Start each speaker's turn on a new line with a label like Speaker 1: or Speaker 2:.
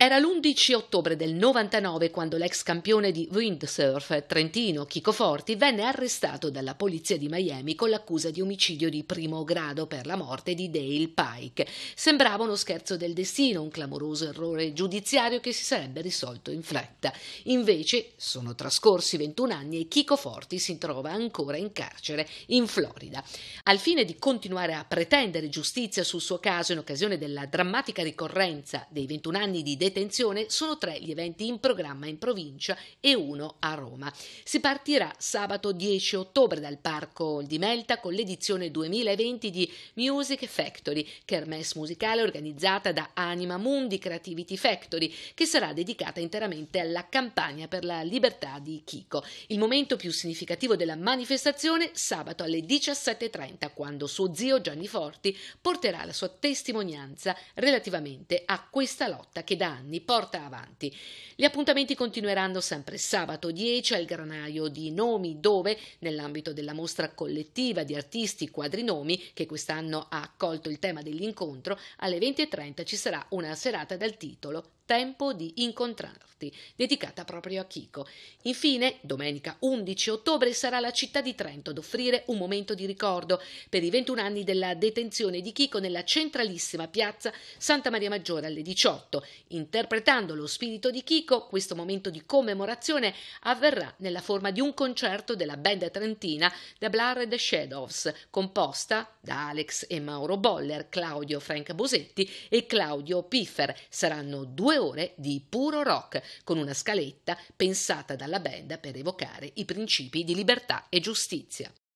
Speaker 1: Era l'11 ottobre del 99 quando l'ex campione di windsurf trentino Chico Forti venne arrestato dalla polizia di Miami con l'accusa di omicidio di primo grado per la morte di Dale Pike. Sembrava uno scherzo del destino, un clamoroso errore giudiziario che si sarebbe risolto in fretta. Invece sono trascorsi 21 anni e Chico Forti si trova ancora in carcere in Florida. Al fine di continuare a pretendere giustizia sul suo caso in occasione della drammatica ricorrenza dei 21 anni di Dale e sono tre gli eventi in programma in provincia e uno a Roma. Si partirà sabato 10 ottobre dal Parco di Melta con l'edizione 2020 di Music Factory, kermesse musicale organizzata da Anima Mundi Creativity Factory, che sarà dedicata interamente alla campagna per la libertà di Kiko. Il momento più significativo della manifestazione sabato alle 17.30, quando suo zio Gianni Forti porterà la sua testimonianza relativamente a questa lotta che da anni Giovanni porta avanti. Gli appuntamenti continueranno sempre sabato 10 al granaio di Nomi, dove, nell'ambito della mostra collettiva di artisti quadrinomi, che quest'anno ha accolto il tema dell'incontro, alle 20.30 ci sarà una serata dal titolo tempo di incontrarti, dedicata proprio a Chico. Infine, domenica 11 ottobre sarà la città di Trento ad offrire un momento di ricordo per i 21 anni della detenzione di Chico nella centralissima piazza Santa Maria Maggiore alle 18. Interpretando lo spirito di Chico, questo momento di commemorazione avverrà nella forma di un concerto della band trentina The Blur and the Shadows, composta da Alex e Mauro Boller, Claudio Franca Bosetti e Claudio Piffer. Saranno due ore di puro rock, con una scaletta pensata dalla band per evocare i principi di libertà e giustizia.